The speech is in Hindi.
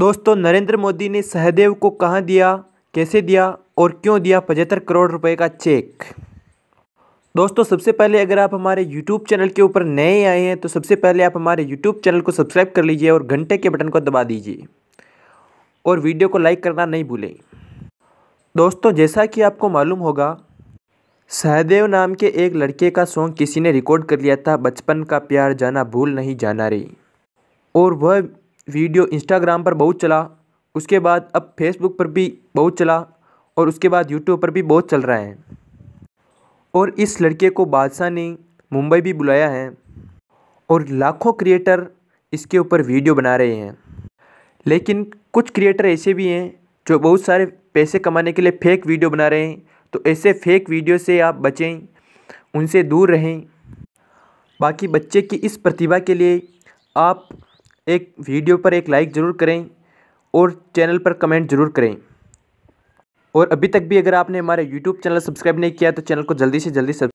दोस्तों नरेंद्र मोदी ने सहदेव को कहाँ दिया कैसे दिया और क्यों दिया पचहत्तर करोड़ रुपए का चेक दोस्तों सबसे पहले अगर आप हमारे YouTube चैनल के ऊपर नए आए हैं तो सबसे पहले आप हमारे YouTube चैनल को सब्सक्राइब कर लीजिए और घंटे के बटन को दबा दीजिए और वीडियो को लाइक करना नहीं भूलें दोस्तों जैसा कि आपको मालूम होगा सहदेव नाम के एक लड़के का सॉन्ग किसी ने रिकॉर्ड कर लिया था बचपन का प्यार जाना भूल नहीं जाना रही और वह वीडियो इंस्टाग्राम पर बहुत चला उसके बाद अब फेसबुक पर भी बहुत चला और उसके बाद यूट्यूब पर भी बहुत चल रहा है और इस लड़के को बादशाह ने मुंबई भी बुलाया है और लाखों क्रिएटर इसके ऊपर वीडियो बना रहे हैं लेकिन कुछ क्रिएटर ऐसे भी हैं जो बहुत सारे पैसे कमाने के लिए फेक वीडियो बना रहे हैं तो ऐसे फेक वीडियो से आप बचें उनसे दूर रहें बाकी बच्चे की इस प्रतिभा के लिए आप एक वीडियो पर एक लाइक ज़रूर करें और चैनल पर कमेंट ज़रूर करें और अभी तक भी अगर आपने हमारे यूट्यूब चैनल सब्सक्राइब नहीं किया तो चैनल को जल्दी से जल्दी